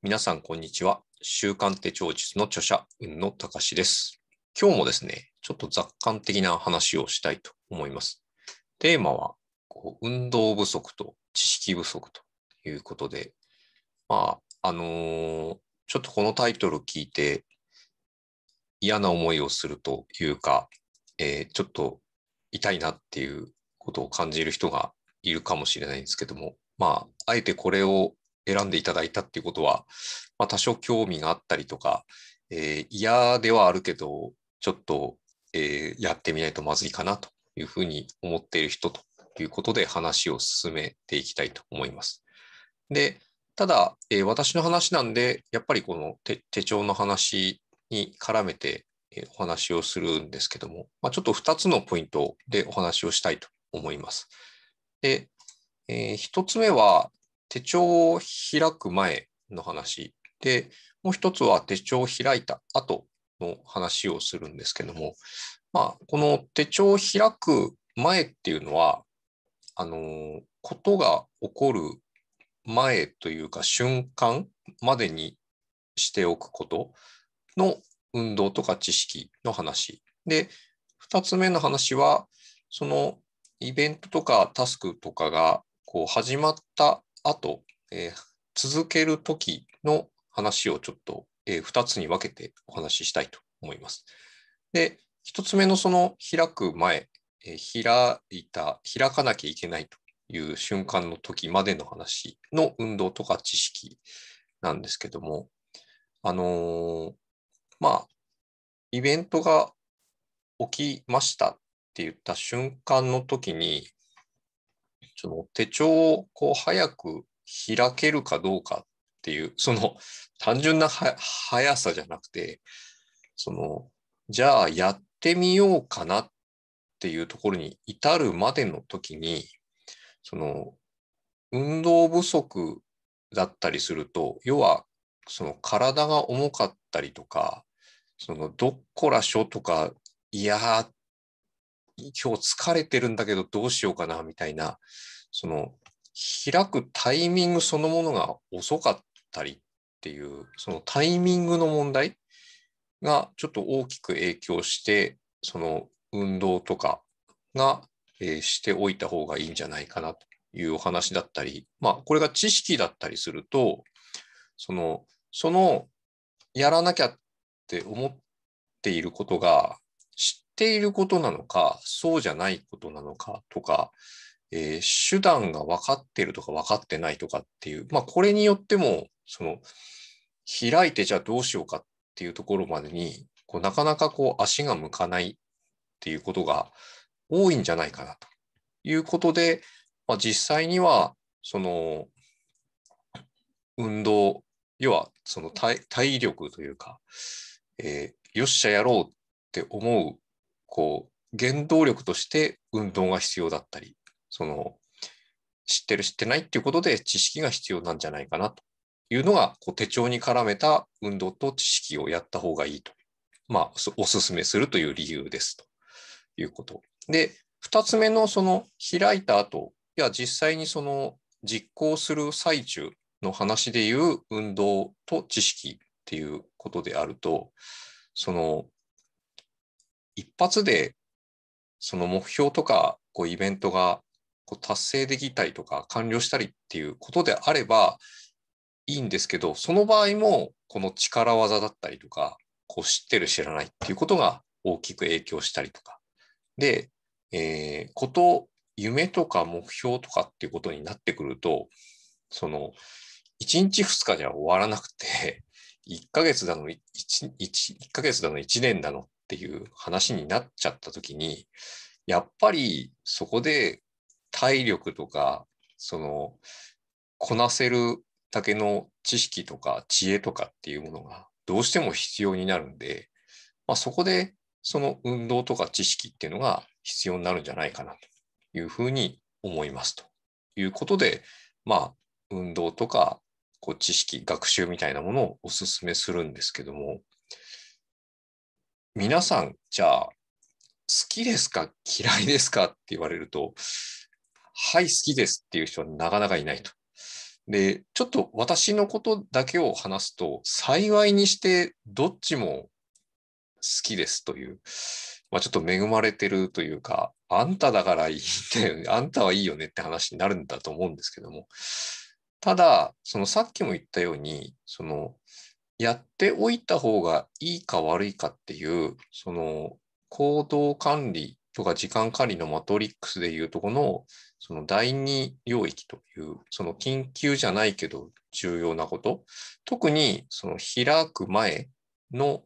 皆さん、こんにちは。週刊手帳術の著者、雲野隆です。今日もですね、ちょっと雑感的な話をしたいと思います。テーマは、こう運動不足と知識不足ということで、まあ、あのー、ちょっとこのタイトル聞いて、嫌な思いをするというか、えー、ちょっと痛いなっていうことを感じる人がいるかもしれないんですけども、まあ、あえてこれを選んでいただいたっていうことは、まあ、多少興味があったりとか、えー、嫌ではあるけど、ちょっと、えー、やってみないとまずいかなというふうに思っている人ということで話を進めていきたいと思います。で、ただ、えー、私の話なんで、やっぱりこの手帳の話に絡めて、えお話をするんですけども、まあ、ちょっと2つのポイントでお話をしたいと思います。で、えー、1つ目は、手帳を開く前の話で、もう一つは手帳を開いた後の話をするんですけども、まあ、この手帳を開く前っていうのは、あの、ことが起こる前というか瞬間までにしておくことの運動とか知識の話。で、二つ目の話は、そのイベントとかタスクとかがこう始まったと、えー、続ける時の話をちょっと、えー、2つに分けてお話ししたいと思います。で、1つ目のその開く前、えー、開いた、開かなきゃいけないという瞬間の時までの話の運動とか知識なんですけども、あのー、まあ、イベントが起きましたって言った瞬間の時に、その手帳をこう早く開けるかどうかっていう、その単純な速さじゃなくて、その、じゃあやってみようかなっていうところに至るまでの時に、その、運動不足だったりすると、要は、その体が重かったりとか、その、どっこらしょとか、いやー、今日疲れてるんだけどどうしようかなみたいな、その開くタイミングそのものが遅かったりっていう、そのタイミングの問題がちょっと大きく影響して、その運動とかが、えしておいた方がいいんじゃないかなというお話だったり、まあこれが知識だったりすると、その、そのやらなきゃって思っていることがていることなのか、そうじゃないことなのかとか、えー、手段が分かってるとか分かってないとかっていう、まあ、これによっても、その、開いてじゃあどうしようかっていうところまでに、こうなかなかこう足が向かないっていうことが多いんじゃないかなということで、まあ、実際には、その、運動、要はその体力というか、えー、よっしゃやろうって思うこう、原動力として運動が必要だったり、その、知ってる知ってないっていうことで知識が必要なんじゃないかなというのが、こう手帳に絡めた運動と知識をやった方がいいと。まあ、おすすめするという理由ですということ。で、2つ目のその開いた後、いや、実際にその実行する最中の話でいう運動と知識っていうことであると、その一発でその目標とかこうイベントがこう達成できたりとか完了したりっていうことであればいいんですけど、その場合もこの力技だったりとか、こう知ってる知らないっていうことが大きく影響したりとか。で、えー、こと、夢とか目標とかっていうことになってくると、その、1日2日じゃ終わらなくて、1ヶ月だの1、1, 1ヶ月だの1年だのっっていう話になっちゃった時にやっぱりそこで体力とかそのこなせるだけの知識とか知恵とかっていうものがどうしても必要になるんで、まあ、そこでその運動とか知識っていうのが必要になるんじゃないかなというふうに思いますということで、まあ、運動とかこう知識、学習みたいなものをお勧めするんですけども、皆さん、じゃあ、好きですか嫌いですかって言われると、はい、好きですっていう人はなかなかいないと。で、ちょっと私のことだけを話すと、幸いにしてどっちも好きですという、まあ、ちょっと恵まれてるというか、あんただからいいんだよね、あんたはいいよねって話になるんだと思うんですけども、ただ、そのさっきも言ったように、そのやっておいた方がいいか悪いかっていう、その行動管理とか時間管理のマトリックスでいうとこの、その第二領域という、その緊急じゃないけど重要なこと、特にその開く前の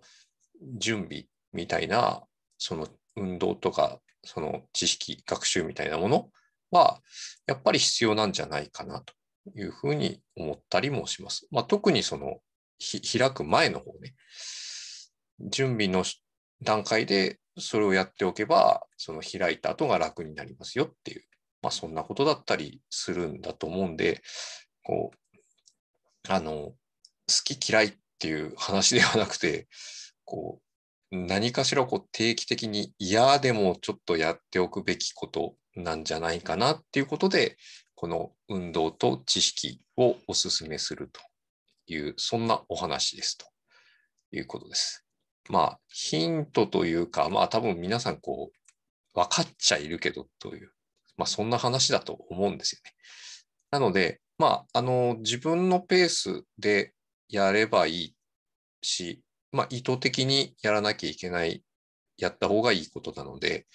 準備みたいな、その運動とか、その知識、学習みたいなものは、やっぱり必要なんじゃないかなというふうに思ったりもします。まあ、特にその開く前の方ね、準備の段階でそれをやっておけば、その開いた後が楽になりますよっていう、まあ、そんなことだったりするんだと思うんで、こう、あの、好き嫌いっていう話ではなくて、こう、何かしらこう定期的に嫌でもちょっとやっておくべきことなんじゃないかなっていうことで、この運動と知識をお勧めするという、そんなお話ですということです。まあ、ヒントというか、まあ多分皆さんこう、分かっちゃいるけどという、まあそんな話だと思うんですよね。なので、まあ、あの、自分のペースでやればいいし、まあ意図的にやらなきゃいけない、やった方がいいことなので、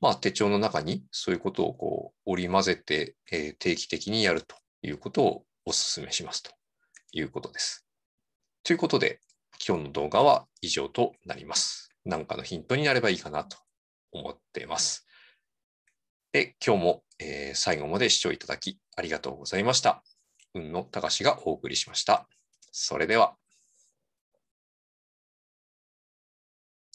まあ手帳の中にそういうことをこう織り交ぜて、えー、定期的にやるということをお勧めしますということです。ということで、今日の動画は以上となります。何かのヒントになればいいかなと思っています。で、今日も、えー、最後まで視聴いただきありがとうございました。運のたかしがお送りしました。それでは。